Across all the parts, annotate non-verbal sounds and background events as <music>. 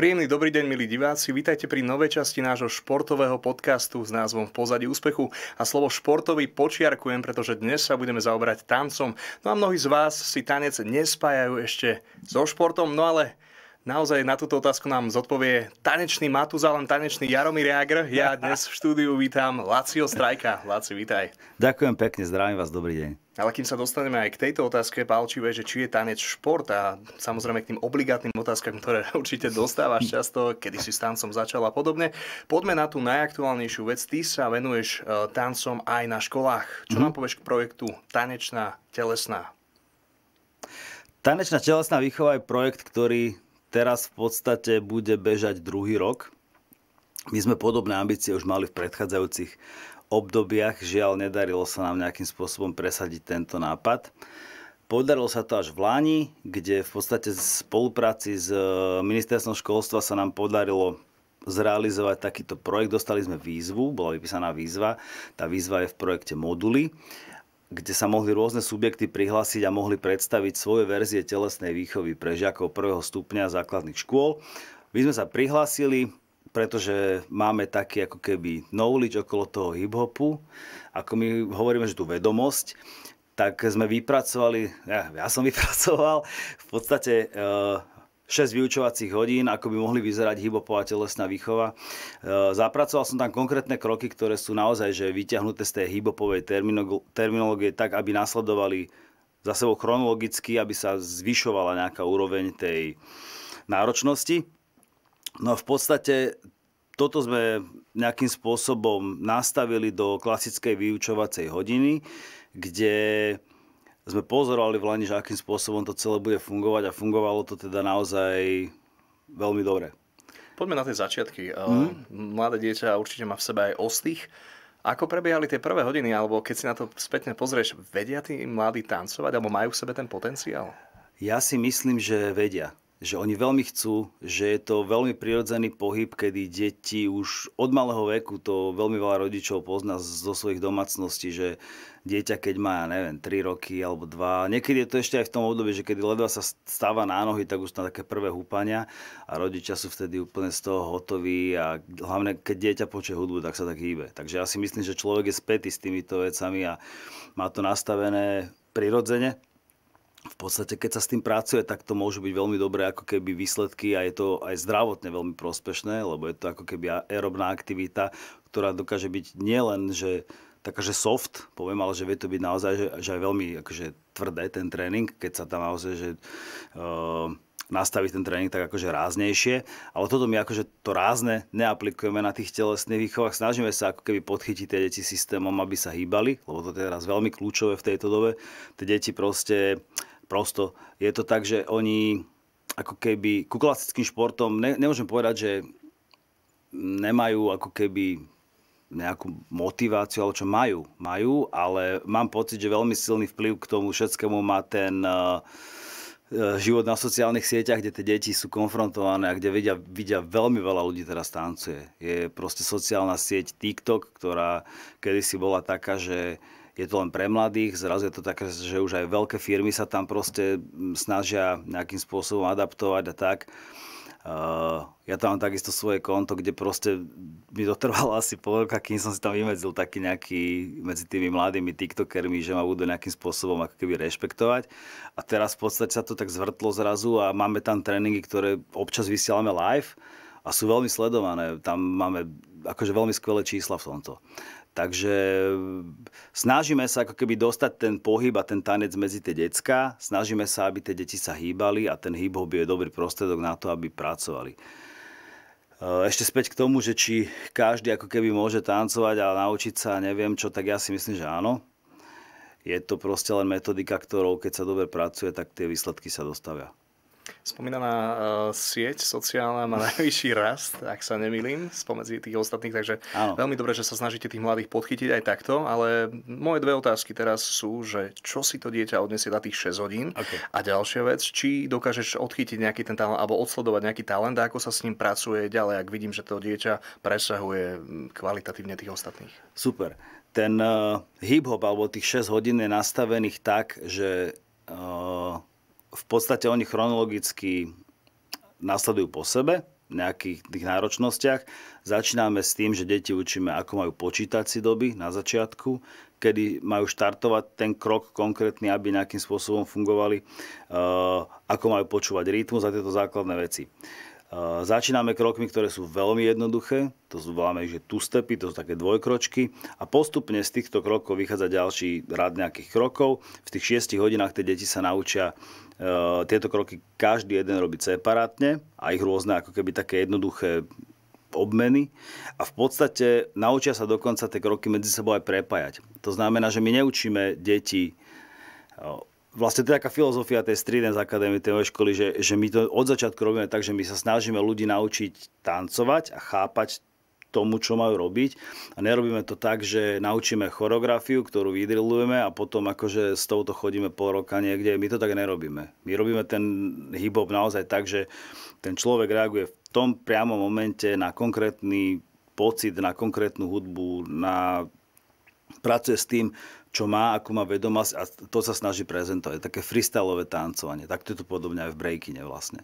Príjemný dobrý deň, milí diváci. Vítajte pri novej časti nášho športového podcastu s názvom V pozadí úspechu. A slovo športový počiarkujem, pretože dnes sa budeme zaoberať tancom. No a mnohí z vás si tanec nespájajú ešte so športom, no ale Naozaj na túto otázku nám zodpovie tanečný Matuzalem, tanečný Jaromír Jagr. Ja dnes v štúdiu vítam Lacio Strajka. Laci, vítaj. Ďakujem pekne, zdravím vás, dobrý deň. Ale kým sa dostaneme aj k tejto otázke palčivé, že či je tanec šport a samozrejme k tým obligátnym otázkam, ktoré <laughs> určite dostávaš často, kedy si s tancom začal a podobne, poďme na tú najaktuálnejšiu vec. Ty sa venuješ e, tancom aj na školách. Čo mm-hmm. nám povieš k projektu Tanečná telesná? Tanečná telesná výchova je projekt, ktorý Teraz v podstate bude bežať druhý rok. My sme podobné ambície už mali v predchádzajúcich obdobiach. Žiaľ, nedarilo sa nám nejakým spôsobom presadiť tento nápad. Podarilo sa to až v Lani, kde v podstate v spolupráci s e, ministerstvom školstva sa nám podarilo zrealizovať takýto projekt. Dostali sme výzvu, bola vypísaná výzva. Tá výzva je v projekte Moduly kde sa mohli rôzne subjekty prihlásiť a mohli predstaviť svoje verzie telesnej výchovy pre žiakov prvého stupňa základných škôl. My sme sa prihlásili, pretože máme taký ako keby knowledge okolo toho hip-hopu, ako my hovoríme, že tu vedomosť, tak sme vypracovali, ja, ja som <laughs> vypracoval v podstate eh, 6 vyučovacích hodín, ako by mohli vyzerať hybopová telesná výchova. E, zapracoval som tam konkrétne kroky, ktoré sú naozaj že vyťahnuté z tej hybopovej terminológie tak, aby nasledovali za sebou chronologicky, aby sa zvyšovala nejaká úroveň tej náročnosti. No v podstate toto sme nejakým spôsobom nastavili do klasickej vyučovacej hodiny, kde sme pozorovali v Lani, že akým spôsobom to celé bude fungovať a fungovalo to teda naozaj veľmi dobre. Poďme na tie začiatky. Mm. Mladé dieťa určite má v sebe aj ostých. Ako prebiehali tie prvé hodiny, alebo keď si na to spätne pozrieš, vedia tí mladí tancovať, alebo majú v sebe ten potenciál? Ja si myslím, že vedia že oni veľmi chcú, že je to veľmi prirodzený pohyb, kedy deti už od malého veku, to veľmi veľa rodičov pozná zo svojich domácností, že dieťa, keď má, neviem, 3 roky alebo 2, niekedy je to ešte aj v tom období, že kedy ledva sa stáva na nohy, tak už na také prvé húpania a rodičia sú vtedy úplne z toho hotoví a hlavne, keď dieťa počuje hudbu, tak sa tak hýbe. Takže ja si myslím, že človek je spätý s týmito vecami a má to nastavené prirodzene, v podstate, keď sa s tým pracuje, tak to môžu byť veľmi dobré ako keby výsledky a je to aj zdravotne veľmi prospešné, lebo je to ako keby aerobná aktivita, ktorá dokáže byť nielen, že taká, že soft, poviem, ale že vie to byť naozaj, že, že aj veľmi akože, tvrdé ten tréning, keď sa tam naozaj, že uh, nastaví ten tréning tak akože ráznejšie, ale toto my akože to rázne neaplikujeme na tých telesných výchovách. Snažíme sa ako keby podchytiť tie deti systémom, aby sa hýbali, lebo to je teraz veľmi kľúčové v tejto dobe. Tie deti proste uh, prosto. Je to tak, že oni ako keby ku klasickým športom, ne, nemôžem povedať, že nemajú ako keby nejakú motiváciu, alebo čo majú, majú, ale mám pocit, že veľmi silný vplyv k tomu všetkému má ten uh, život na sociálnych sieťach, kde tie deti sú konfrontované a kde vidia, vidia veľmi veľa ľudí teraz tancuje. Je proste sociálna sieť TikTok, ktorá kedysi bola taká, že uh, je to len pre mladých, zrazu je to také, že už aj veľké firmy sa tam proste mm, snažia nejakým spôsobom adaptovať a tak. Uh, ja tam mám takisto svoje konto, kde proste mi to trvalo <laughs> asi pol roka, kým som si tam vymedzil taký nejaký medzi tými mladými tiktokermi, že ma budú nejakým spôsobom ako keby rešpektovať. A teraz v podstate sa to tak zvrtlo zrazu a máme tam tréningy, ktoré občas vysielame live a sú veľmi sledované. Tam máme akože veľmi skvelé čísla v tomto. Takže e, snažíme sa ako keby dostať ten pohyb a ten tanec medzi tie decka, snažíme sa, aby tie deti sa hýbali a ten hip je dobrý prostredok na to, aby pracovali. E, ešte späť k tomu, že či každý ako keby môže tancovať a naučiť sa neviem čo, tak ja si myslím, že áno. Je to proste len metodika, ktorou keď sa dobre pracuje, tak tie výsledky sa dostavia. Spomínaná eh, sieť sociálna má <laughs> najvyšší rast, ak sa nemýlim, spomedzi tých ostatných, takže ano. veľmi dobre, že sa snažíte tých mladých podchytiť aj takto, ale moje dve otázky teraz sú, že čo si to dieťa odniesie na tých 6 hodín okay. a ďalšia vec, či dokážeš odchytiť nejaký ten talent alebo odsledovať nejaký talent a ako sa s ním pracuje ďalej, ak vidím, že to dieťa presahuje hm, kvalitatívne tých ostatných. Super. Ten uh, hip-hop alebo tých 6 hodín je nastavených tak, že uh v podstate oni chronologicky nasledujú po sebe, nejakých tých náročnostiach. Začíname s tým, že deti učíme, ako majú počítať si doby na začiatku, kedy majú štartovať ten krok konkrétny, aby nejakým spôsobom fungovali, uh, ako majú počúvať rytmus a tieto základné veci. Uh, začíname krokmi, ktoré sú veľmi jednoduché, to sú voláme, že tu stepy, to sú také dvojkročky a postupne z týchto krokov vychádza ďalší rad nejakých krokov. V tých 6 hodinách tie deti sa naučia Eh, tieto kroky každý jeden robí separátne a ich rôzne ako keby také jednoduché obmeny a v podstate naučia sa dokonca tie kroky medzi sebou aj prepájať. To znamená, že my neučíme deti eh, vlastne to je taká filozofia tej Stridens akadémie, tej školy, že, že my to od začiatku robíme tak, že my sa snažíme ľudí naučiť tancovať a chápať tomu, čo majú robiť. A nerobíme to tak, že naučíme choreografiu, ktorú vydrilujeme a potom akože s touto chodíme pol roka niekde. My to tak nerobíme. My robíme ten hip naozaj tak, že ten človek reaguje v tom priamom momente na konkrétny pocit, na konkrétnu hudbu, na pracuje s tým, čo má, akú má vedomosť a to sa snaží prezentovať. Také freestyleové tancovanie. Tak to je to podobne aj v breakine vlastne.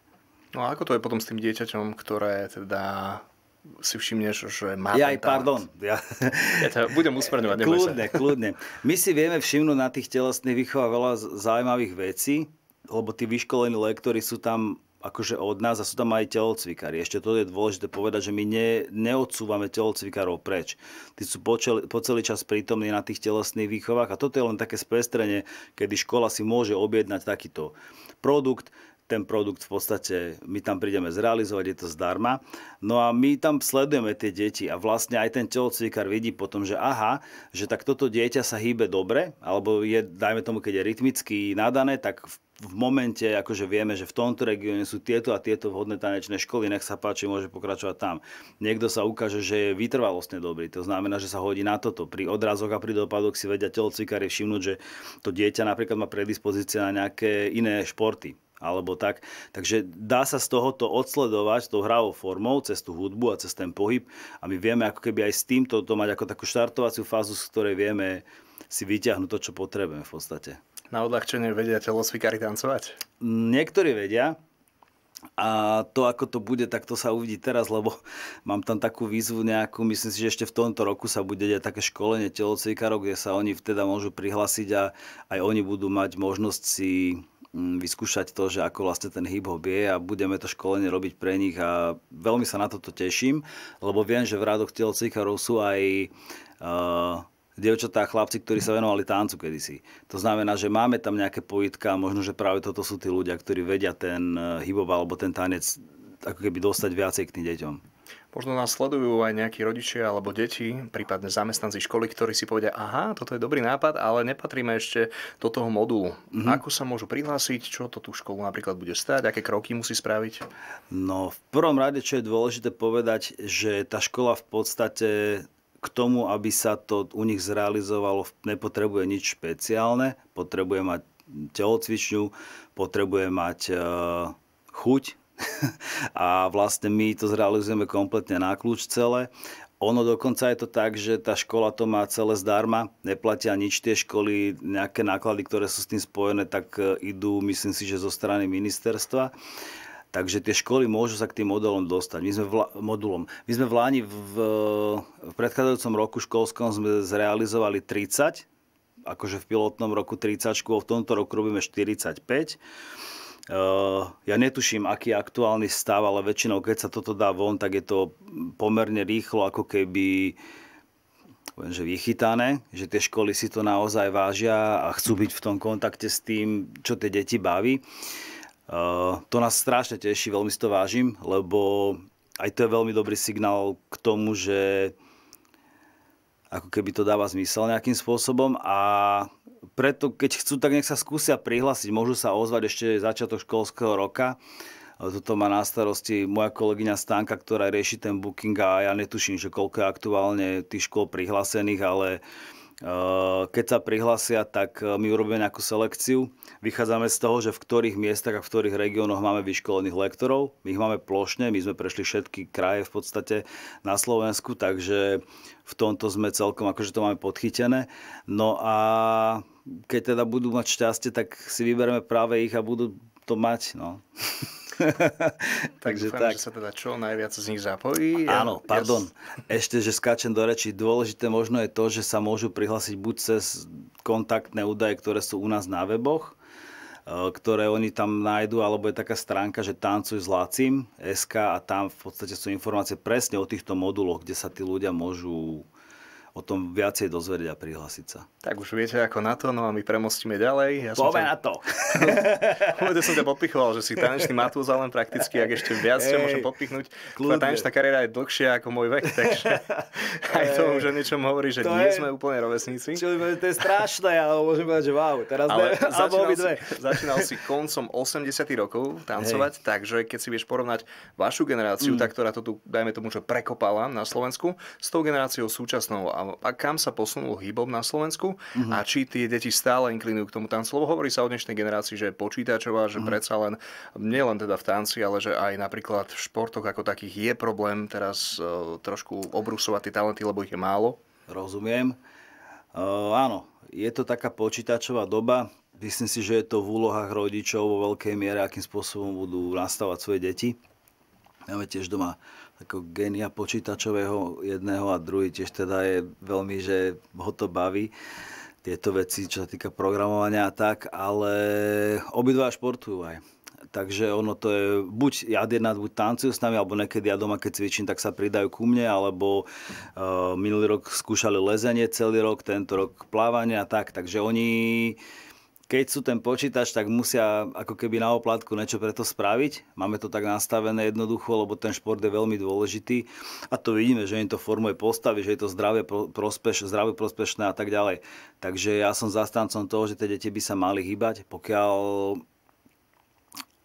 No a ako to je potom s tým dieťaťom, ktoré teda si všimneš, že má Ja aj, pardon. Ja, ja to budem usmerňovať. Kľudne, kľudne. My si vieme všimnúť na tých telesných výchovách veľa zaujímavých vecí, lebo tí vyškolení lektory sú tam akože od nás a sú tam aj telocvikári. Ešte to je dôležité povedať, že my ne, neodsúvame telocvikárov preč. Tí sú po, čel, po celý čas prítomní na tých telesných výchovách a toto je len také spestrenie, kedy škola si môže objednať takýto produkt ten produkt v podstate my tam prídeme zrealizovať, je to zdarma. No a my tam sledujeme tie deti a vlastne aj ten telocvikár vidí potom, že aha, že tak toto dieťa sa hýbe dobre, alebo je, dajme tomu, keď je rytmicky nadané, tak v v momente, akože vieme, že v tomto regióne sú tieto a tieto vhodné tanečné školy, nech sa páči, môže pokračovať tam. Niekto sa ukáže, že je vytrvalostne dobrý, to znamená, že sa hodí na toto. Pri odrazoch a pri dopadoch si vedia telocvikári všimnúť, že to dieťa napríklad má predispozície na nejaké iné športy alebo tak. Takže dá sa z tohoto odsledovať tou hravou formou, cez tú hudbu a cez ten pohyb a my vieme ako keby aj s týmto to mať ako takú štartovaciu fázu, z ktorej vieme si vyťahnuť to, čo potrebujeme v podstate. Na odľahčenie vedia svikári tancovať? Niektorí vedia, a to, ako to bude, tak to sa uvidí teraz, lebo <laughs> mám tam takú výzvu nejakú, myslím si, že ešte v tomto roku sa bude deť také školenie telocvikárov, kde sa oni teda môžu prihlásiť a aj oni budú mať možnosť si vyskúšať to, že ako vlastne ten hip-hop je a budeme to školenie robiť pre nich a veľmi sa na toto teším, lebo viem, že v rádoch telocvikárov sú aj uh, dievčatá a chlapci, ktorí sa venovali tancu kedysi. To znamená, že máme tam nejaké pojitka a možno, že práve toto sú tí ľudia, ktorí vedia ten e, hip alebo ten tanec ako keby dostať viacej k tým deťom. Možno nás sledujú aj nejakí rodičia alebo deti, prípadne zamestnanci školy, ktorí si povedia, aha, toto je dobrý nápad, ale nepatríme ešte do toho modulu. Mm-hmm. Ako sa môžu prihlásiť, čo to tú školu napríklad bude stať, aké kroky musí spraviť? No, v prvom rade, čo je dôležité povedať, že tá škola v podstate k tomu, aby sa to u nich zrealizovalo, nepotrebuje nič špeciálne, potrebuje mať telocvičňu, potrebuje mať e, chuť <laughs> a vlastne my to zrealizujeme kompletne na kľúč celé. Ono dokonca je to tak, že tá škola to má celé zdarma, neplatia nič tie školy, nejaké náklady, ktoré sú s tým spojené, tak e, idú, myslím si, že zo strany ministerstva. Takže tie školy môžu sa k tým modelom dostať. My sme, v, modulom. My sme v Láni v, v predchádzajúcom roku školskom sme zrealizovali 30, akože v pilotnom roku 30, v tomto roku robíme 45 Eh, ja netuším, aký je aktuálny stav, ale väčšinou, keď sa toto dá von, tak je to pomerne rýchlo, ako keby poviem, že vychytané, že tie školy si to naozaj vážia a chcú mhm. byť v tom kontakte s tým, čo tie deti baví. Eh, to nás strašne teší, veľmi si to vážim, lebo aj to je veľmi dobrý signál k tomu, že ako keby to dáva zmysel nejakým spôsobom a preto keď chcú, tak nech sa skúsia prihlásiť, môžu sa ozvať ešte začiatok školského roka. Toto má na starosti moja kolegyňa Stanka, ktorá rieši ten booking a ja netuším, že koľko je aktuálne tých škôl prihlásených, ale Eh, keď sa prihlasia, tak eh, my urobíme nejakú selekciu. Vychádzame z toho, že v ktorých miestach a v ktorých regiónoch máme vyškolených lektorov. My ich máme plošne, my sme prešli všetky kraje v podstate na Slovensku, takže v tomto sme celkom, akože to máme podchytené. No a keď teda budú mať šťastie, tak si vyberieme práve ich a budú to mať. No. <laughs> <laughs> Takže Dúfam, tak. že sa teda čo najviac z nich zapojí. Áno, ja, pardon. Ešte, že skáčem do reči. Dôležité možno je to, že sa môžu prihlásiť buď cez kontaktné údaje, ktoré sú u nás na weboch, e, ktoré oni tam nájdú, alebo je taká stránka, že tancuj s Lacim, SK a tam v podstate sú informácie presne o týchto moduloch, kde sa tí ľudia môžu o tom viacej dozvedieť a prihlásiť sa. Tak už viete ako na to, no a my premostíme ďalej. Ja Pome ťa... na to! Povedal <laughs> som ťa podpichoval, že si tanečný Matúza len prakticky, ak ešte viac ťa môžem podpichnúť. Tvoja tanečná kariéra je dlhšia ako môj vek, takže <laughs> aj to už o niečom hovorí, že to nie je... sme úplne rovesníci. Čo, to je strašné, ale môžem povedať, že wow, teraz ale ne... <laughs> začínal, si, začínal si koncom 80 rokov tancovať, Hej. takže keď si vieš porovnať vašu generáciu, mm. tá, ktorá to tu, dajme tomu, že prekopala na Slovensku, s tou generáciou súčasnou a a kam sa posunul hybom na Slovensku uh-huh. a či tie deti stále inklinujú k tomu tancu. Lebo hovorí sa o dnešnej generácii, že je počítačová, že uh-huh. predsa len, nielen teda v tanci, ale že aj napríklad v športoch ako takých je problém teraz uh, trošku obrusovať tie talenty, lebo ich je málo. Rozumiem. Uh, áno, je to taká počítačová doba. Myslím si, že je to v úlohách rodičov vo veľkej miere, akým spôsobom budú nastavať svoje deti. Máme tiež doma ako genia počítačového jedného a druhý tiež teda je veľmi, že ho to baví tieto veci, čo sa týka programovania a tak, ale obidva športujú aj. Takže ono to je, buď ja jedna, buď tancujú s nami, alebo niekedy ja doma, keď cvičím, tak sa pridajú ku mne, alebo uh, minulý rok skúšali lezenie celý rok, tento rok plávanie a tak, takže oni keď sú ten počítač, tak musia ako keby na oplátku niečo preto spraviť. Máme to tak nastavené jednoducho, lebo ten šport je veľmi dôležitý a to vidíme, že im to formuje postavy, že je to zdravé, prospeš, zdravé prospešné a tak ďalej. Takže ja som zastancom toho, že tie deti by sa mali hýbať, pokiaľ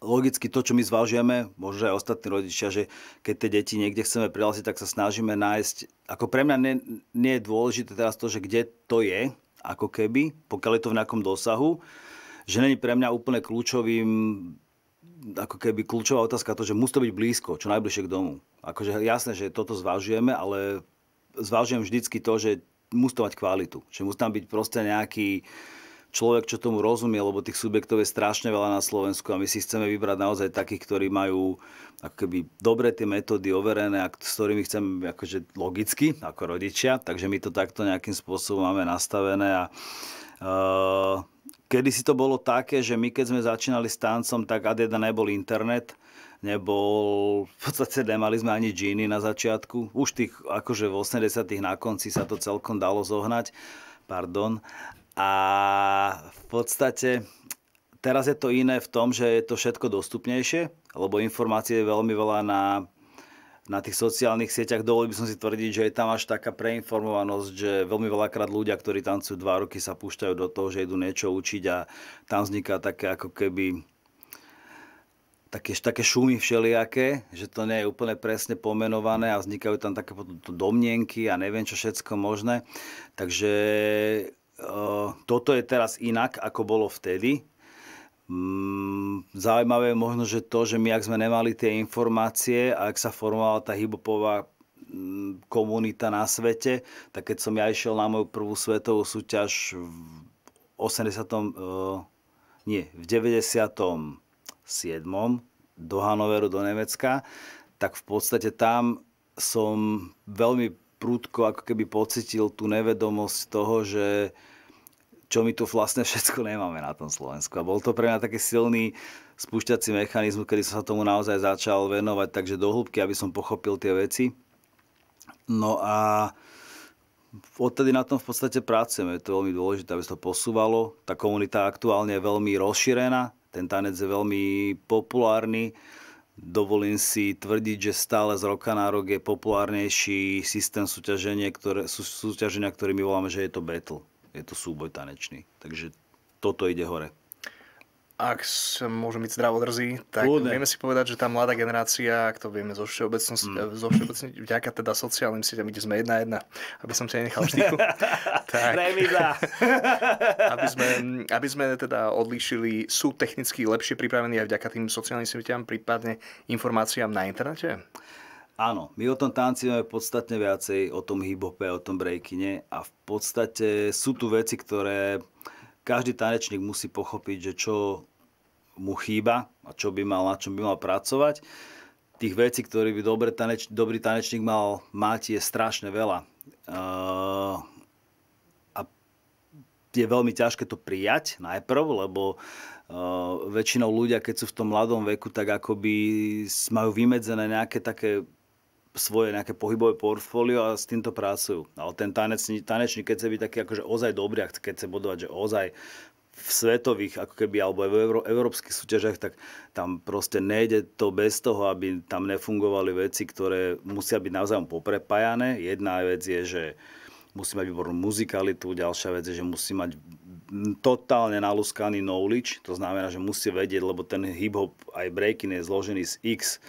logicky to, čo my zvážujeme, možno aj ostatní rodičia, že keď tie deti niekde chceme prihlásiť, tak sa snažíme nájsť, ako pre mňa nie, nie je dôležité teraz to, že kde to je, ako keby, pokiaľ je to v nejakom dosahu, že není pre mňa úplne kľúčovým ako keby kľúčová otázka to, že musí to byť blízko, čo najbližšie k domu. Akože jasné, že toto zvážujeme, ale zvážujem vždycky to, že musí to mať kvalitu. Že musí tam byť proste nejaký, uh, človek, čo tomu rozumie, lebo tých subjektov je strašne veľa na Slovensku a my si chceme vybrať naozaj takých, ktorí majú akoby dobre tie metódy overené a s ktorými chceme akože logicky ako rodičia, takže my to takto nejakým spôsobom máme nastavené a uh, Kedy si to bolo také, že my keď sme začínali s tancom, tak ad nebol internet, nebol, v podstate nemali sme ani džíny na začiatku. Už tých, akože v 80 na konci sa to celkom dalo zohnať, pardon. A v podstate teraz je to iné v tom, že je to všetko dostupnejšie, lebo informácie je veľmi veľa na, na tých sociálnych sieťach. Dovolil by som si tvrdiť, že je tam až taká preinformovanosť, že veľmi veľakrát ľudia, ktorí tancujú dva roky, sa púšťajú do toho, že idú niečo učiť a tam vzniká také ako keby také, také šumy všelijaké, že to nie je úplne presne pomenované a vznikajú tam také domnienky a neviem čo všetko možné. Takže Eh, toto je teraz inak, ako bolo vtedy. Mm, zaujímavé je možno, že to, že my, ak sme nemali tie informácie a ak sa formovala tá hibopová mm, komunita na svete, tak keď som ja išiel na moju prvú svetovú súťaž v 80. Eh, nie, v 97. do Hanoveru, do Nemecka, tak v podstate tam som veľmi prúdko ako keby pocitil tú nevedomosť toho, že čo my tu vlastne všetko nemáme na tom Slovensku. A bol to pre mňa taký silný spúšťací mechanizmus, kedy som sa tomu naozaj začal venovať, takže do hĺbky, aby som pochopil tie veci. No a odtedy na tom v podstate pracujeme. Je to veľmi dôležité, aby sa to posúvalo. Tá komunita aktuálne je veľmi rozšírená, ten tanec je veľmi populárny. Dovolím si tvrdiť, že stále z roka na rok je populárnejší systém súťaženia, ktoré, sú, súťaženia, ktorý my voláme, že je to battle je to súboj tanečný. Takže toto ide hore. Ak sa môžem byť zdravo tak Kľudne. vieme si povedať, že tá mladá generácia, ak to vieme zo všeobecnosti, mm. zo všeobecnosti vďaka teda sociálnym sieťam, kde sme jedna jedna, aby som ťa nechal štýku. <laughs> tak, <laughs> aby, sme, aby sme teda odlíšili, sú technicky lepšie pripravení aj vďaka tým sociálnym sieťam, prípadne informáciám na internete? Áno, my o tom tanci máme podstatne viacej, o tom hip-hope, o tom breakine a v podstate sú tu veci, ktoré každý tanečník musí pochopiť, že čo mu chýba a čo by mal, na čom by mal pracovať. Tých vecí, ktoré by dobrý, taneč, dobrý tanečník mal mať, je strašne veľa. Uh, a je veľmi ťažké to prijať najprv, lebo uh, väčšinou ľudia, keď sú v tom mladom veku, tak akoby majú vymedzené nejaké také svoje nejaké pohybové portfólio a s týmto pracujú. Ale ten tanečník, tanečník keď chce byť taký akože ozaj dobrý, a keď chce bodovať, že ozaj v svetových, ako keby, alebo v euró, európskych súťažiach, tak tam proste nejde to bez toho, aby tam nefungovali veci, ktoré musia byť naozaj poprepájané. Jedna vec je, že musí mať výbornú muzikalitu, ďalšia vec je, že musí mať totálne naluskaný knowledge, to znamená, že musí vedieť, lebo ten hip-hop aj breaking je zložený z x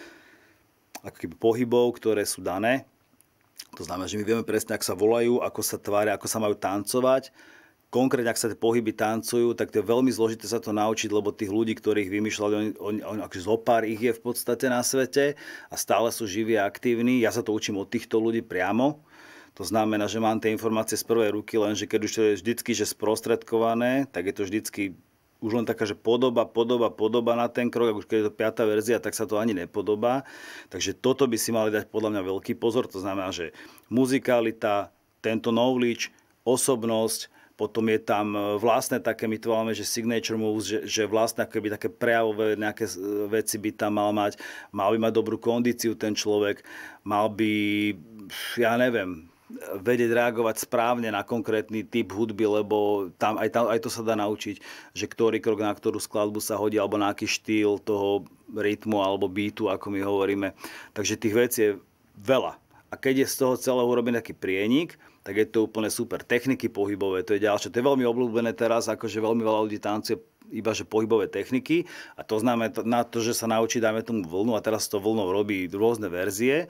ako keby pohybov, ktoré sú dané. To znamená, že my vieme presne, ako sa volajú, ako sa tvária, ako sa majú tancovať. Konkrétne, ak sa tie pohyby tancujú, tak to je veľmi zložité sa to naučiť, lebo tých ľudí, ktorých vymýšľali, oni, oni, oni akože zopár ich je v podstate na svete a stále sú živí a aktívni. Ja sa to učím od týchto ľudí priamo. To znamená, že mám tie informácie z prvej ruky, lenže keď už to je vždy sprostredkované, tak je to vždycky už len taká, že podoba, podoba, podoba na ten krok, a už keď je to piatá verzia, tak sa to ani nepodobá. Takže toto by si mali dať podľa mňa veľký pozor. To znamená, že muzikalita, tento knowledge, osobnosť, potom je tam e, vlastné také, my to máme, že signature moves, že, že vlastne ako keby také prejavové nejaké e, veci by tam mal mať, mal by mať dobrú kondíciu ten človek, mal by, ja neviem, vedieť reagovať správne na konkrétny typ hudby, lebo tam, aj, tam, aj to sa dá naučiť, že ktorý krok na ktorú skladbu sa hodí, alebo na aký štýl toho rytmu alebo beatu, ako my hovoríme. Takže tých vecí je veľa. A keď je z toho celého urobený taký prienik, tak je to úplne super. Techniky pohybové, to je ďalšie. To je veľmi obľúbené teraz, akože veľmi veľa ľudí tancuje iba že pohybové techniky a to znamená na to, že sa naučí, dáme tomu vlnu a teraz to vlnou robí rôzne verzie,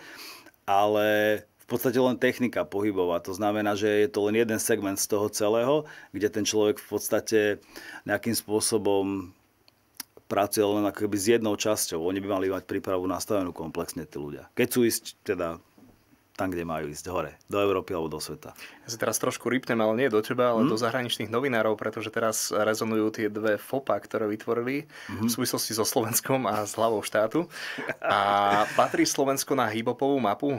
ale v podstate len technika pohybová. To znamená, že je to len jeden segment z toho celého, kde ten človek v podstate nejakým spôsobom pracuje len akoby s jednou časťou. Oni by mali mať prípravu nastavenú komplexne, tí ľudia. Keď sú ísť teda tam, kde majú ísť hore, do Európy alebo do sveta. Ja si teraz trošku rýpnem, ale nie do teba, ale mm. do zahraničných novinárov, pretože teraz rezonujú tie dve FOPA, ktoré vytvorili hmm. v mhm. súvislosti so Slovenskom a s hlavou štátu. A patrí Slovensko na hibopovú mapu?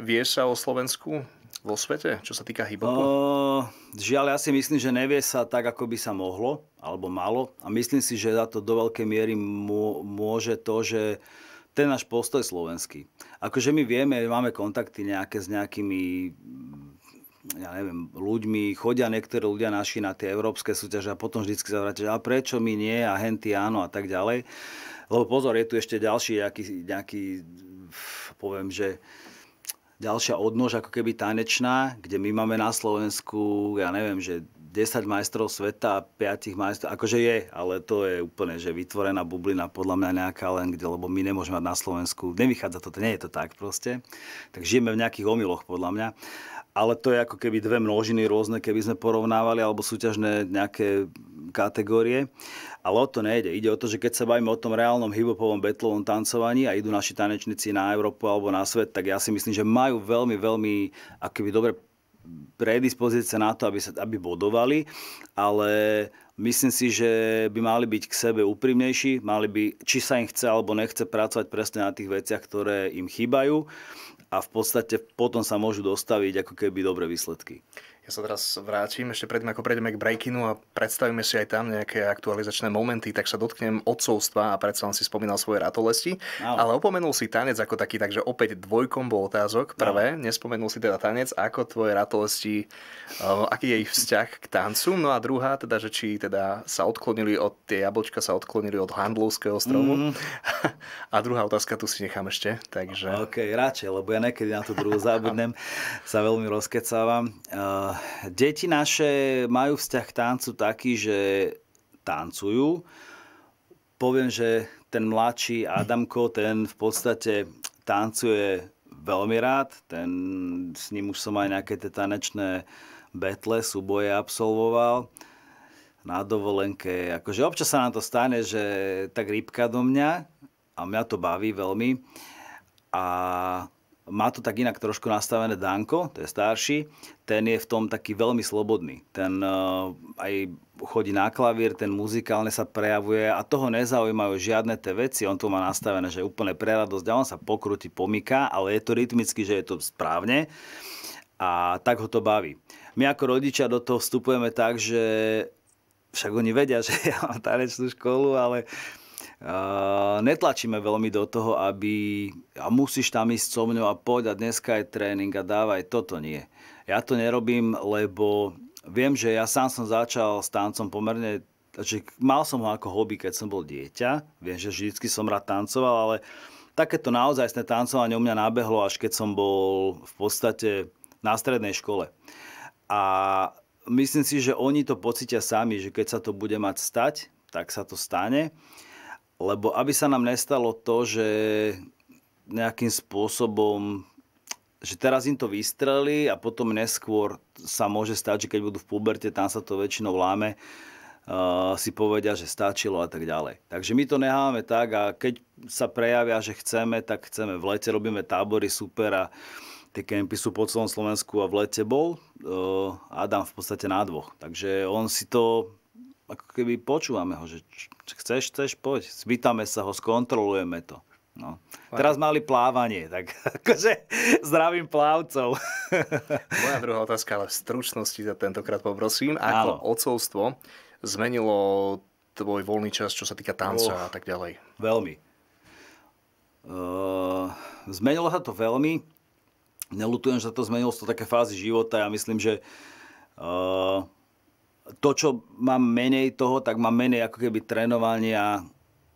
Vieš sa o Slovensku? vo svete, čo sa týka hip uh, Žiaľ, ja si myslím, že nevie sa tak, ako by sa mohlo, alebo malo. A myslím si, že za to do veľkej miery môže to, že ten náš postoj slovenský. Akože my vieme, máme kontakty nejaké s nejakými ja neviem, ľuďmi, chodia niektorí ľudia naši na tie európske súťaže a potom vždy sa vrátia, že a prečo my nie a henty áno a tak ďalej. Lebo pozor, je tu ešte ďalší nejaký, nejaký poviem, že ďalšia odnož ako keby tanečná, kde my máme na Slovensku, ja neviem, že 10 majstrov sveta a 5 majstrov, akože je, ale to je úplne, že vytvorená bublina, podľa mňa nejaká len kde, lebo my nemôžeme mať na Slovensku, nevychádza to, nie je to tak proste. Tak žijeme v nejakých omyloch, podľa mňa. Ale to je ako keby dve množiny rôzne, keby sme porovnávali, alebo súťažné nejaké kategórie. Ale o to nejde. Ide o to, že keď sa bavíme o tom reálnom hibopovom hopovom betlovom tancovaní a idú naši tanečníci na Európu alebo na svet, tak ja si myslím, že majú veľmi, veľmi akoby dobre Predispozície na to, aby, sa, aby bodovali, ale myslím si, že by mali byť k sebe úprimnejší, mali by, či sa im chce alebo nechce pracovať presne na tých veciach, ktoré im chýbajú a v podstate potom sa môžu dostaviť ako keby dobré výsledky. Ja sa teraz vrátim, ešte predtým ako prejdeme k breakinu a predstavíme si aj tam nejaké aktualizačné momenty, tak sa dotknem odcovstva a predsa len si spomínal svoje ratolesti. No. Ale opomenul si tanec ako taký, takže opäť dvojkom bol otázok. Prvé, no. nespomenul si teda tanec, ako tvoje ratolesti, eh, aký je ich vzťah k tancu. No a druhá, teda, že či teda sa odklonili od, tie jablčka sa odklonili od Handlovského stromu. Mm. <laughs> a druhá otázka tu si nechám ešte, takže... OK, radšej, lebo ja niekedy na tú druhú <laughs> zabudnem, sa veľmi rozkecávam. Uh deti naše majú vzťah k tancu taký, že tancujú. Poviem, že ten mladší Adamko, ten v podstate tancuje veľmi rád. Ten, s ním už som aj nejaké tie tanečné betle, súboje absolvoval na dovolenke. Akože občas sa nám to stane, že tak rybka do mňa a mňa to baví veľmi. A má to tak inak trošku nastavené Danko, to je starší, ten je v tom taký veľmi slobodný. Ten uh, aj chodí na klavír, ten muzikálne sa prejavuje a toho nezaujímajú žiadne tie veci. On to má nastavené, že je úplne preradosť a on sa pokrúti, pomyká, ale je to rytmicky, že je to správne a tak ho to baví. My ako rodičia do toho vstupujeme tak, že však oni vedia, <laughs> že ja mám tanečnú školu, ale uh, Eh, netlačíme veľmi do toho, aby a musíš tam ísť so mňou a poď a dneska je tréning a dávaj, toto nie. Ja to nerobím, lebo viem, že ja sám som začal s tancom pomerne Takže mal som ho ako hobby, keď som bol dieťa. Viem, že vždy som rád tancoval, ale takéto naozajstné tancovanie u mňa nabehlo, až keď som bol v podstate na strednej škole. A myslím si, že oni to pocítia sami, že keď sa to bude mať stať, tak sa to stane lebo aby sa nám nestalo to, že nejakým spôsobom že teraz im to vystreli a potom neskôr sa môže stať, že keď budú v puberte, tam sa to väčšinou láme, uh, si povedia, že stačilo a tak ďalej. Takže my to nehávame tak a keď sa prejavia, že chceme, tak chceme. V lete robíme tábory, super a tie kempy sú po celom Slovensku a v lete bol uh, Adam v podstate na dvoch. Takže on si to ako keby počúvame ho, že chceš, chceš, poď, spýtame sa ho, skontrolujeme to. No. Teraz mali plávanie, tak <laughs> akože zdravím plávcov. <laughs> Moja druhá otázka, ale v stručnosti za tentokrát poprosím. Ako Áno. ocovstvo zmenilo tvoj voľný čas, čo sa týka tanca oh, a tak ďalej? Veľmi. Uh, zmenilo sa to veľmi. Nelutujem, že to zmenilo z to také fázy života. Ja myslím, že uh, to, čo mám menej toho, tak mám menej ako keby trénovania,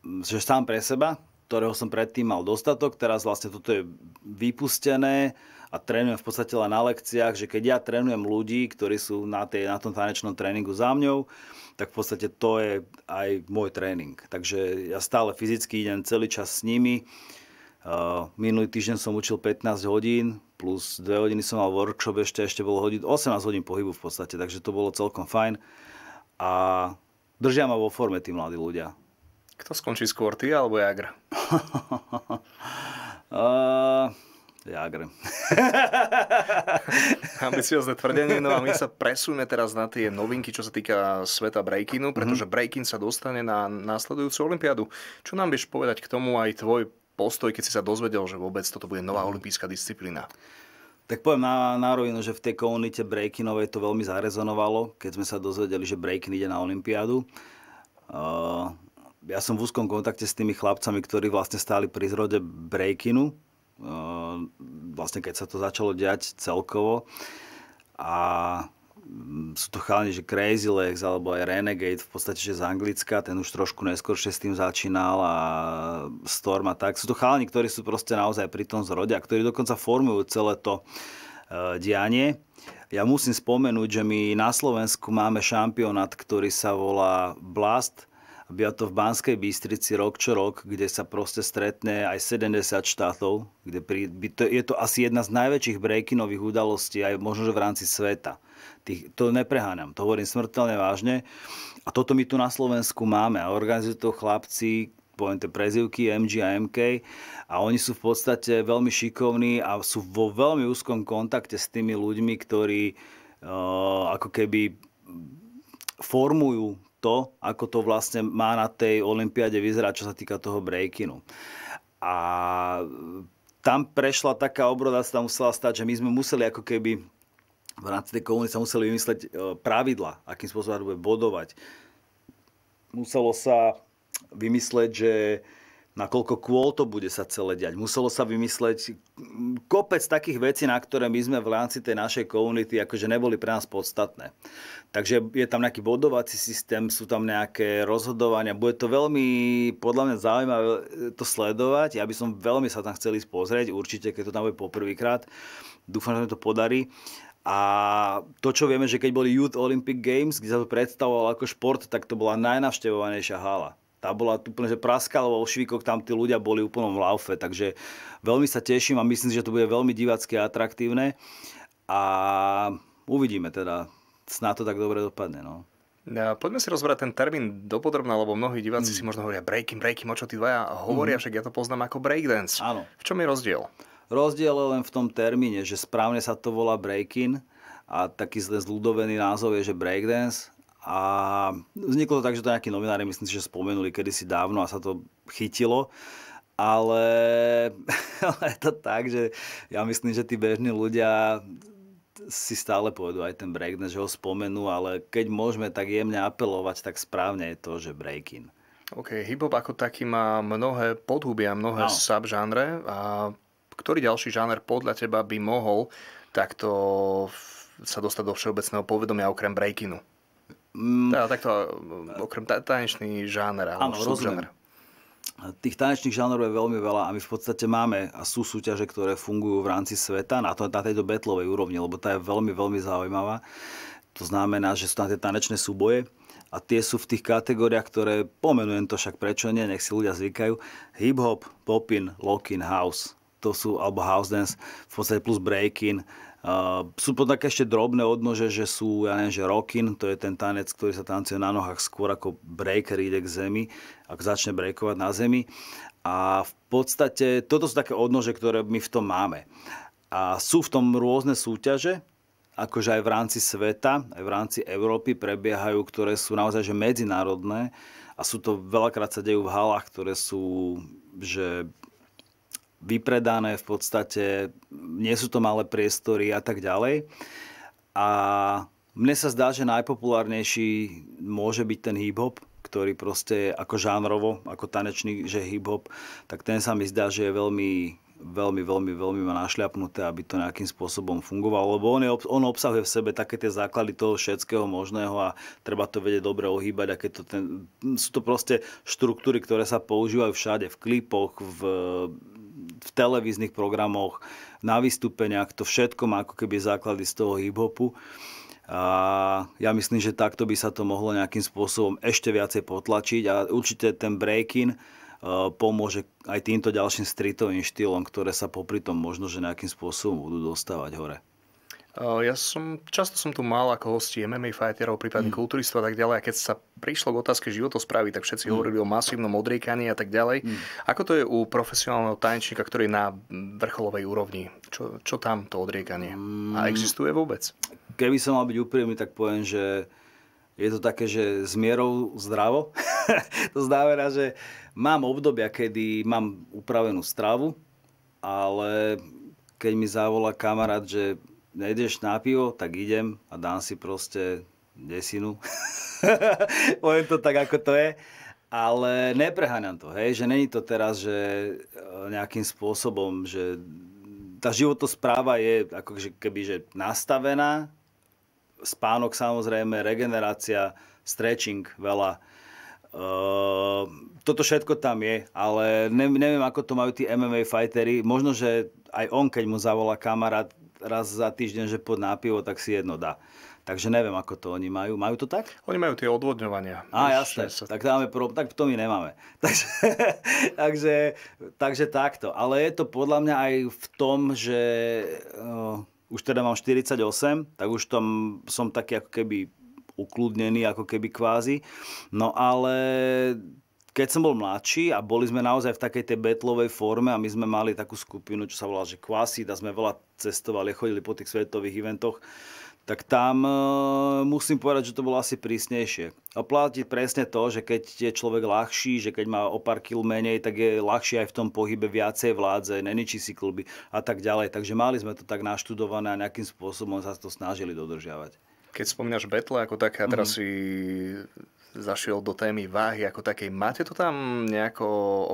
mm, že sám pre seba, ktorého som predtým mal dostatok, teraz vlastne toto je vypustené a trénujem v podstate len na lekciách, že keď ja trénujem ľudí, ktorí sú na, tej, na tom tanečnom tréningu za mňou, tak v podstate to je aj môj tréning. Takže ja stále fyzicky idem celý čas s nimi, Eh, minulý týždeň som učil 15 hodín, plus 2 hodiny som mal workshop ešte, ešte bolo hodín, 18 hodín pohybu v podstate, takže to bolo celkom fajn. A držia ma vo forme tí mladí ľudia. Kto skončí skôr, ty alebo Jagr? uh, Jagr. <laughs> Ambiciozne tvrdenie, no a my sa presujme teraz na tie novinky, čo sa týka sveta breakinu, pretože mhm. breakin sa dostane na následujúcu olympiádu. Čo nám vieš povedať k tomu aj tvoj postoj, keď si sa dozvedel, že vôbec toto bude nová olimpijská disciplína? Tak poviem na, na rovinu, že v tej komunite breakinovej to veľmi zarezonovalo, keď sme sa dozvedeli, že breakin ide na Olympiádu. Uh, ja som v úzkom kontakte s tými chlapcami, ktorí vlastne stáli pri zrode breakinu, uh, vlastne keď sa to začalo diať celkovo. A Mm, sú to chalani, že Crazy Legs alebo aj Renegade, v podstate, že z Anglicka, ten už trošku neskôršie s tým začínal a Storm a tak. Sú to chalani, ktorí sú proste naozaj pri tom zrode a ktorí dokonca formujú celé to e, dianie. Ja musím spomenúť, že my na Slovensku máme šampionát, ktorý sa volá Blast. Býva to v Banskej Bystrici rok čo rok, kde sa proste stretne aj 70 štátov. Kde pri, to, je to asi jedna z najväčších breakinových udalostí aj možno, že v rámci sveta. Tých, to nepreháňam, to hovorím smrteľne vážne. A toto my tu na Slovensku máme a organizujú to chlapci, poviem tie prezivky MG a MK a oni sú v podstate veľmi šikovní a sú vo veľmi úzkom kontakte s tými ľuďmi, ktorí uh, ako keby formujú to, ako to vlastne má na tej olympiade vyzerať, čo sa týka toho breakinu. A tam prešla taká obroda, sa tam musela stať, že my sme museli ako keby v rámci tej komunity sa museli vymysleť e, pravidla, akým spôsobom bude bodovať. Muselo sa vymysleť, že koľko kôl to bude sa celé diať. Muselo sa vymysleť kopec takých vecí, na ktoré my sme v rámci tej našej komunity akože neboli pre nás podstatné. Takže je tam nejaký bodovací systém, sú tam nejaké rozhodovania. Bude to veľmi, podľa mňa, zaujímavé e, to sledovať. Ja by som veľmi sa tam chcel ísť pozrieť, určite, keď to tam bude poprvýkrát. Dúfam, že mi to podarí. A to, čo vieme, že keď boli Youth Olympic Games, kde sa to predstavovalo ako šport, tak to bola najnavštevovanejšia hala. Tá bola úplne, že praská vo švíkoch, tam tí ľudia boli v laufe, takže veľmi sa teším a myslím že to bude veľmi divácky a atraktívne. A uvidíme teda, sná to tak dobre dopadne. No. No, poďme si rozbrať ten termín dopodrobná, lebo mnohí diváci mm. si možno hovoria breaking, breaking, o čo tí dvaja hovoria, mm. však ja to poznám ako breakdance. Áno. V čom je rozdiel? Rozdiel je len v tom termíne, že správne sa to volá breaking. a taký zľudovený názov je, že breakdance a vzniklo to tak, že to nejakí novinári, myslím si, že spomenuli kedysi dávno a sa to chytilo. Ale, <laughs> ale je to tak, že ja myslím, že tí bežní ľudia si stále povedú aj ten breakdance, že ho spomenú, ale keď môžeme tak jemne apelovať, tak správne je to, že breakin. OK, hip ako taký má mnohé podhubia, mnohé no. subžánre a ktorý ďalší žáner podľa teba by mohol takto sa dostať do všeobecného povedomia okrem breakinu? Mm, tá, teda takto, mm, okrem tanečný žáner. Áno, rozumiem. Tých tanečných žánrov je veľmi veľa a my v podstate máme a sú súťaže, ktoré fungujú v rámci sveta na, to, na tejto betlovej úrovni, lebo tá je veľmi, veľmi zaujímavá. To znamená, že sú tam tie tanečné súboje a tie sú v tých kategóriách, ktoré pomenujem to však prečo nie, nech si ľudia zvykajú. Hip-hop, popin, lock-in, house to sú, alebo house dance, v podstate plus breaking. Uh, sú potom také ešte drobné odnože, že sú, ja neviem, že rockin, to je ten tanec, ktorý sa tancuje na nohách skôr ako breaker ide k zemi, ak začne breakovať na zemi. A v podstate toto sú také odnože, ktoré my v tom máme. A sú v tom rôzne súťaže, akože aj v rámci sveta, aj v rámci Európy prebiehajú, ktoré sú naozaj že medzinárodné a sú to veľakrát sa dejú v halách, ktoré sú že vypredané v podstate, nie sú to malé priestory a tak ďalej. A mne sa zdá, že najpopulárnejší môže byť ten hip-hop, ktorý proste ako žánrovo, ako tanečný, že hip-hop, tak ten sa mi zdá, že je veľmi veľmi, veľmi, veľmi ma našľapnuté, aby to nejakým spôsobom fungovalo, lebo on, je, on obsahuje v sebe také tie základy toho všetkého možného a treba to vedieť dobre ohýbať. A keď to ten, sú to proste štruktúry, ktoré sa používajú všade, v klipoch, v v televíznych programoch, na vystúpeniach, to všetko má ako keby základy z toho hip-hopu. A ja myslím, že takto by sa to mohlo nejakým spôsobom ešte viacej potlačiť a určite ten break in e, pomôže aj týmto ďalším streetovým štýlom, ktoré sa popri tom možno, že nejakým spôsobom budú dostávať hore. Eh, ja som, často som tu mal ako hosti MMA fighterov, prípadne mm. kulturistov a tak ďalej. A keď sa prišlo k otázke životosprávy, tak všetci mm. hovorili o masívnom odriekaní a tak ďalej. Mm. Ako to je u profesionálneho tajničníka, ktorý je na vrcholovej úrovni? Čo, čo tam to odriekanie? Mm. A existuje vôbec? Keby som mal byť úprimný, tak poviem, že je to také, že s mierou zdravo. <laughs> to znamená, že mám obdobia, kedy mám upravenú stravu, ale keď mi zavolá kamarát, že nejdeš na pivo, tak idem a dám si proste desinu. <laughs> Poviem to tak, ako to je. Ale nepreháňam to, hej, že není to teraz, že e, nejakým spôsobom, že tá životospráva je ako keby že nastavená, spánok samozrejme, regenerácia, stretching veľa. Uh, toto všetko tam je, ale ne, neviem, ako to majú tí MMA fightery. Možno, že aj on, keď mu zavolá kamarát, raz za týždeň, že pod nápivo, tak si jedno dá. Takže neviem, ako to oni majú. Majú to tak? Oni majú tie odvodňovania. Á, jasné. Sa... Tak, dáme pro... tak to my nemáme. <laughs> Takže, takže, takže takto. Ale je to podľa mňa aj v tom, že uh, už teda mám 48, tak už tam som taký ako keby ukludnený, ako keby kvázi. No ale keď som bol mladší a boli sme naozaj v takej tej betlovej forme a my sme mali takú skupinu, čo sa volá, že Kvasit a sme veľa cestovali, chodili po tých svetových eventoch, tak tam e, musím povedať, že to bolo asi prísnejšie. A platí presne to, že keď je človek ľahší, že keď má o pár kil menej, tak je ľahší aj v tom pohybe viacej vládze, neničí si klby a tak ďalej. Takže mali sme to tak naštudované a nejakým spôsobom sa to snažili dodržiavať. Keď spomínaš betle ako také, a teraz mm. si zašiel do témy váhy ako takej. Máte to tam nejako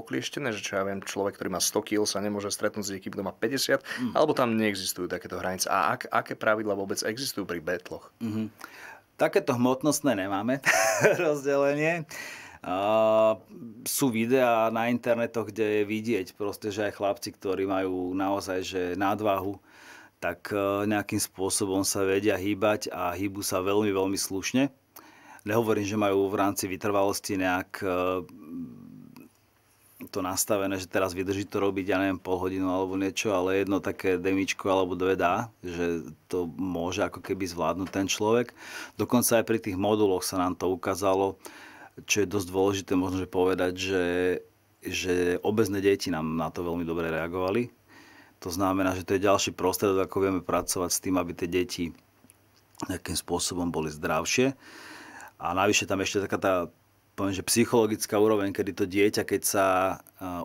oklieštené, že čo ja viem, človek, ktorý má 100 kg sa nemôže stretnúť s niekým, kto má 50, mm. alebo tam neexistujú takéto hranice? A ak, aké pravidla vôbec existujú pri betloch? Mm-hmm. Takéto hmotnostné nemáme <laughs> rozdelenie. Uh, sú videá na internetoch, kde je vidieť proste, že aj chlapci, ktorí majú naozaj že nadvahu, tak e, nejakým spôsobom sa vedia hýbať a hýbu sa veľmi, veľmi slušne. Nehovorím, že majú v rámci vytrvalosti nejak e, to nastavené, že teraz vydrží to robiť, ja neviem, pol hodinu alebo niečo, ale jedno také demičko alebo dve dá, že to môže ako keby zvládnuť ten človek. Dokonca aj pri tých moduloch sa nám to ukázalo, čo je dosť dôležité možno že povedať, že, že obezné deti nám na to veľmi dobre reagovali. To znamená, že to je ďalší prostredok, ako vieme pracovať s tým, aby tie deti nejakým spôsobom boli zdravšie. A navyše tam ešte taká tá poviem, že psychologická úroveň, kedy to dieťa, keď sa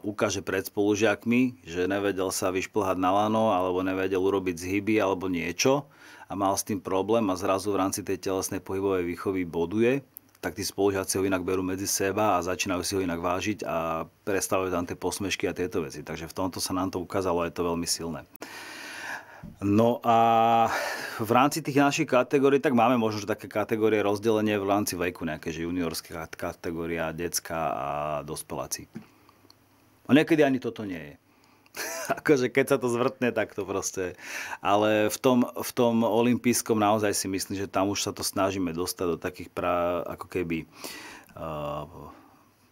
ukáže pred spolužiakmi, že nevedel sa vyšplhať na lano, alebo nevedel urobiť zhyby, alebo niečo a mal s tým problém a zrazu v rámci tej telesnej pohybovej výchovy boduje, tak tí spolužiaci ho inak berú medzi seba a začínajú si ho inak vážiť a prestávajú tam tie posmešky a tieto veci. Takže v tomto sa nám to ukázalo, je to veľmi silné. No a v rámci tých našich kategórií, tak máme možno že také kategórie rozdelenie v rámci veku, nejaké že juniorská kategória, detská a dospeláci. A no niekedy ani toto nie je. <laughs> akože keď sa to zvrtne, tak to proste. Ale v tom, v tom olympijskom naozaj si myslím, že tam už sa to snažíme dostať do takých pra, ako keby uh,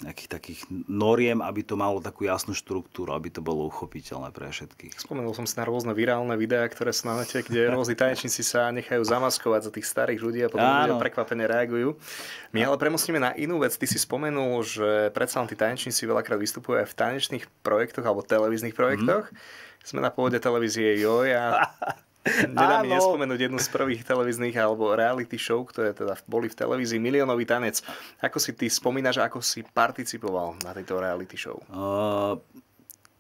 nejakých takých noriem, aby to malo takú jasnú štruktúru, aby to bolo uchopiteľné pre všetkých. Spomenul som si na rôzne virálne videá, ktoré sú na nete, kde <laughs> rôzni tanečníci sa nechajú zamaskovať za tých starých ľudí a potom ľudia prekvapene reagujú. My ale premostíme na inú vec. Ty si spomenul, že predsa len tí tanečníci veľakrát vystupujú aj v tanečných projektoch alebo televíznych projektoch. Mm. Sme na pôde televízie Joj a <laughs> Nedá mi nespomenúť jednu z prvých televíznych alebo reality show, ktoré teda boli v televízii, Miliónový tanec. Ako si ty spomínaš, ako si participoval na tejto reality show? Uh,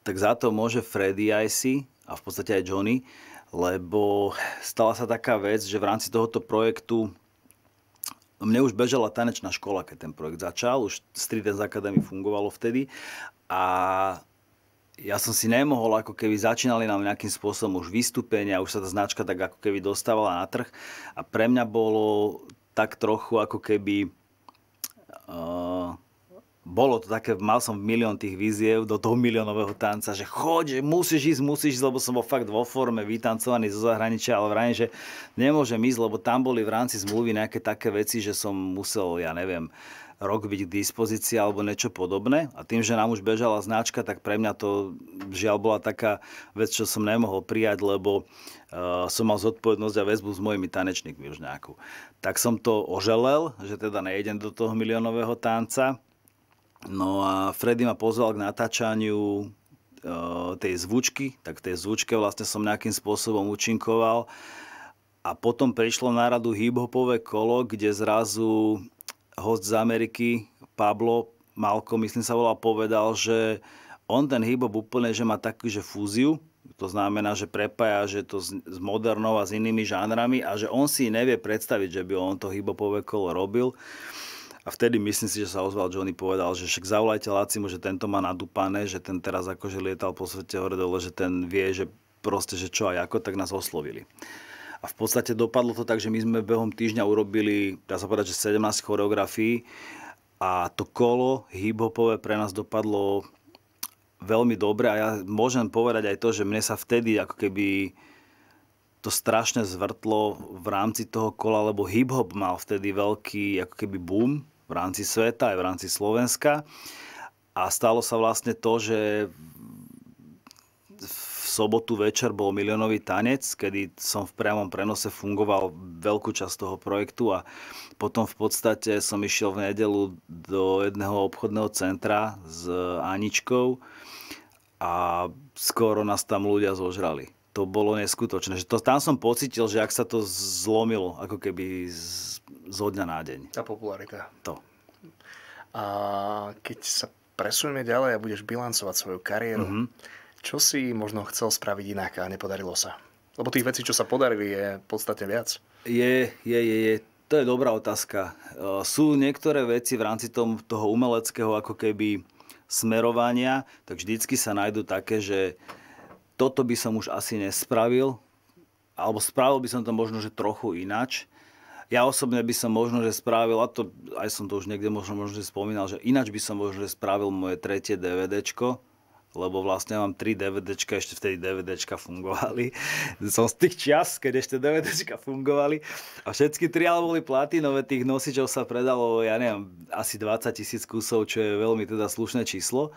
tak za to môže Freddy aj si a v podstate aj Johnny, lebo stala sa taká vec, že v rámci tohoto projektu mne už bežala tanečná škola, keď ten projekt začal, už Street Dance Academy fungovalo vtedy a ja som si nemohol, ako keby začínali nám nejakým spôsobom už vystúpenia, už sa tá značka tak ako keby dostávala na trh a pre mňa bolo tak trochu ako keby... Uh, bolo to také, mal som milión tých víziev do toho miliónového tanca, že choď, že musíš ísť, musíš ísť, lebo som bol fakt vo forme, vytancovaný zo zahraničia, ale vrajím, že nemôžem ísť, lebo tam boli v rámci zmluvy nejaké také veci, že som musel, ja neviem, uh, rok byť k dispozícii alebo niečo podobné. A tým, že nám už bežala značka, tak pre mňa to žiaľ bola taká vec, čo som nemohol prijať, lebo uh, som mal zodpovednosť a väzbu s mojimi tanečníkmi už nejakú. Tak som to oželel, že teda nejdem do toho miliónového tanca. No a Freddy ma pozval k natáčaniu e, tej zvučky, tak tej zvučke vlastne som nejakým spôsobom účinkoval. A potom prišlo na radu hip-hopové kolo, kde zrazu host z Ameriky, Pablo Malko, myslím sa volal, povedal, že on ten hýbob úplne, že má takú, že fúziu, to znamená, že prepája že to s modernou a s inými žánrami a že on si nevie predstaviť, že by on to hip kolo robil. A vtedy myslím si, že sa ozval Johnny povedal, že však zavolajte Lacimu, že tento má nadúpané, že ten teraz akože lietal po svete hore dole, že ten vie, že proste, že čo aj ako, tak nás oslovili. A v podstate dopadlo to tak, že my sme behom týždňa urobili, dá sa povedať, že 17 choreografií a to kolo hiphopové pre nás dopadlo veľmi dobre a ja môžem povedať aj to, že mne sa vtedy ako keby to strašne zvrtlo v rámci toho kola, lebo hiphop mal vtedy veľký ako keby boom v rámci sveta, aj v rámci Slovenska. A stalo sa vlastne to, že sobotu večer bol miliónový tanec, kedy som v priamom prenose fungoval veľkú časť toho projektu a potom v podstate som išiel v nedelu do jedného obchodného centra s Aničkou a skoro nás tam ľudia zožrali. To bolo neskutočné. Že to, tam som pocitil, že ak sa to zlomilo, ako keby z, zo dňa na deň. Tá popularita. To. A keď sa presunieme ďalej a budeš bilancovať svoju kariéru, mm-hmm čo si možno chcel spraviť inak a nepodarilo sa? Lebo tých vecí, čo sa podarili, je podstatne viac. Je, je, je, je. To je dobrá otázka. E, sú niektoré veci v rámci tom, toho umeleckého ako keby smerovania, tak vždycky sa nájdú také, že toto by som už asi nespravil, alebo spravil by som to možno, že trochu inač. Ja osobne by som možno, že spravil, a to aj som to už niekde možno, možno že spomínal, že ináč by som možno, že spravil moje tretie DVDčko, lebo vlastne mám 3 DVDčka, ešte vtedy DVDčka fungovali. <laughs> Som z tých čas, keď ešte DVDčka fungovali. A všetky tri ale boli platinové, tých nosičov sa predalo, ja neviem, asi 20 tisíc kusov, čo je veľmi teda slušné číslo.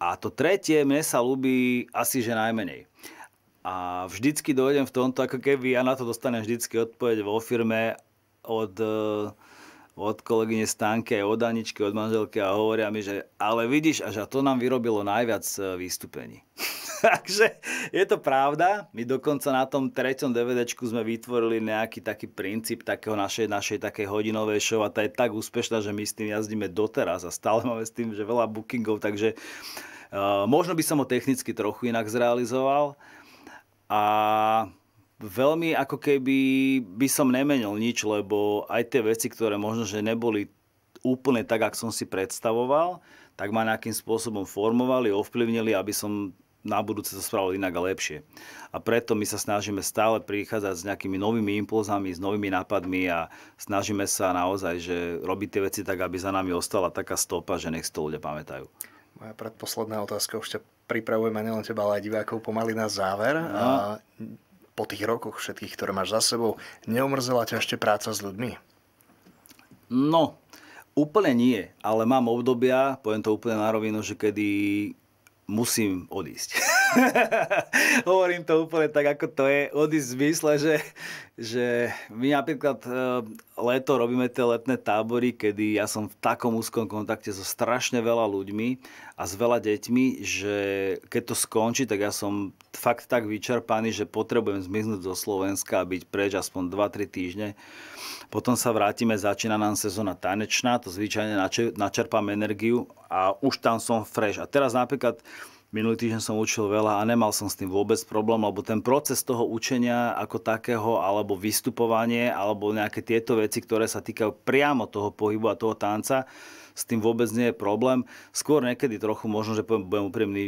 A to tretie mne sa ľubí asi že najmenej. A vždycky dojdem v tomto, ako keby ja na to dostanem vždycky odpoveď vo firme od eh, od kolegyne Stanke, od Aničky, od manželky a hovoria mi, že ale vidíš, až a to nám vyrobilo najviac e, výstupení. <laughs> Takže je to pravda. My dokonca na tom treťom DVD sme vytvorili nejaký taký princíp takého našej, našej takej hodinovej show a tá je tak úspešná, že my s tým jazdíme doteraz a stále máme s tým že veľa bookingov, takže uh, možno by som ho technicky trochu inak zrealizoval. A veľmi ako keby by som nemenil nič, lebo aj tie veci, ktoré možno, že neboli úplne tak, ako som si predstavoval, tak ma nejakým spôsobom formovali, ovplyvnili, aby som na budúce to spravil inak a lepšie. A preto my sa snažíme stále prichádzať s nejakými novými impulzami, s novými nápadmi a snažíme sa naozaj, že robiť tie veci tak, aby za nami ostala taká stopa, že nech to ľudia pamätajú. Moja predposledná otázka, už ťa pripravujeme nielen teba, ale aj divákov pomaly na záver. No. A po tých rokoch všetkých, ktoré máš za sebou, neomrzela ťa ešte práca s ľuďmi? No, úplne nie, ale mám obdobia, poviem to úplne na rovinu, že kedy musím odísť. <laughs> <laughs> Hovorím to úplne tak, ako to je. Odísť v zmysle, že, že my napríklad e, leto robíme tie letné tábory, kedy ja som v takom úzkom kontakte so strašne veľa ľuďmi a s veľa deťmi, že keď to skončí, tak ja som fakt tak vyčerpaný, že potrebujem zmiznúť zo Slovenska a byť preč aspoň 2-3 týždne. Potom sa vrátime, začína nám sezóna tanečná, to zvyčajne načerpám energiu a už tam som fresh. A teraz napríklad Minulý týždeň som učil veľa a nemal som s tým vôbec problém, lebo ten proces toho učenia ako takého, alebo vystupovanie, alebo nejaké tieto veci, ktoré sa týkajú priamo toho pohybu a toho tanca, s tým vôbec nie je problém. Skôr niekedy trochu, možno, že poviem, budem úprimný,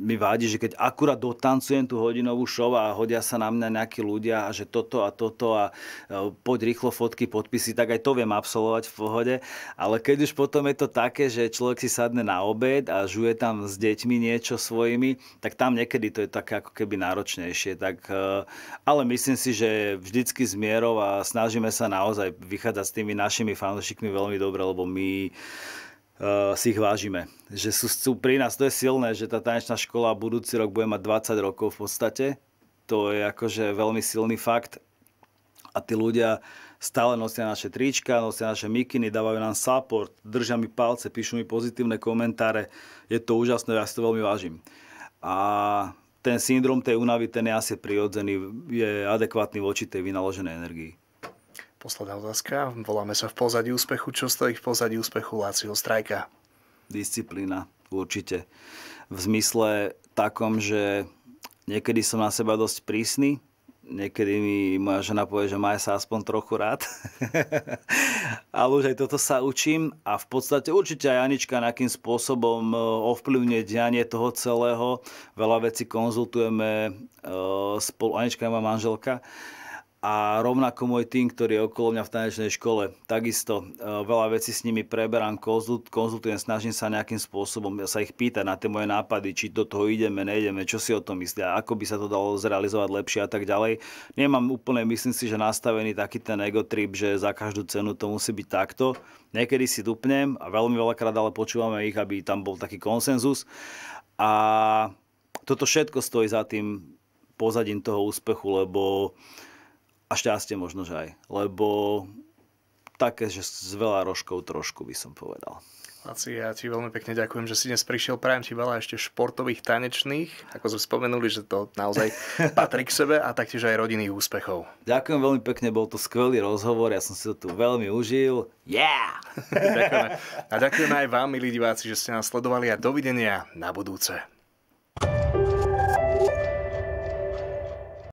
mi vádi, že keď akurát dotancujem tú hodinovú show a hodia sa na mňa nejakí ľudia a že toto a toto a e, poď rýchlo fotky, podpisy, tak aj to viem absolvovať v pohode. Ale keď už potom je to také, že človek si sadne na obed a žuje tam s deťmi niečo svojimi, tak tam niekedy to je také ako keby náročnejšie. Tak, e, ale myslím si, že vždycky s a snažíme sa naozaj vychádzať s tými našimi fanúšikmi veľmi dobre, lebo my Eh, si ich vážime. Že sú, sú pri nás, to je silné, že tá tanečná škola budúci rok bude mať 20 rokov v podstate. To je akože veľmi silný fakt. A tí ľudia stále nosia naše trička, nosia naše mikiny, dávajú nám support, držia mi palce, píšu mi pozitívne komentáre. Je to úžasné, ja si to veľmi vážim. A ten syndrom tej únavy, ten je asi prirodzený, je adekvátny voči tej vynaloženej energii. Posledná otázka. Voláme sa v pozadí úspechu. Čo stojí v pozadí úspechu Lácio Strajka? Disciplína, určite. V zmysle takom, že niekedy som na seba dosť prísny, niekedy mi moja žena povie, že má sa aspoň trochu rád. <laughs> Ale už aj toto sa učím a v podstate určite aj Janička nejakým spôsobom e, ovplyvňuje dianie toho celého. Veľa vecí konzultujeme e, spolu. Anička je moja manželka a rovnako môj tým, ktorý je okolo mňa v tanečnej škole. Takisto e, veľa vecí s nimi preberám, konzultujem, snažím sa nejakým spôsobom ja sa ich pýtať na tie moje nápady, či do toho ideme, nejdeme, čo si o tom myslia, ako by sa to dalo zrealizovať lepšie a tak ďalej. Nemám úplne, myslím si, že nastavený taký ten ego trip, že za každú cenu to musí byť takto. Niekedy si dupnem a veľmi veľakrát ale počúvame ich, aby tam bol taký konsenzus. A toto všetko stojí za tým pozadím toho úspechu, lebo uh, a šťastie možno, že aj. Lebo také, že z veľa rožkov trošku by som povedal. Laci, ja ti veľmi pekne ďakujem, že si dnes prišiel. Prajem ti veľa ešte športových, tanečných, ako sme spomenuli, že to naozaj <laughs> patrí k sebe a taktiež aj rodinných úspechov. Ďakujem veľmi pekne, bol to skvelý rozhovor, ja som si to tu veľmi užil. Yeah! <laughs> ďakujem. A ďakujem aj vám, milí diváci, že ste nás sledovali a dovidenia na budúce.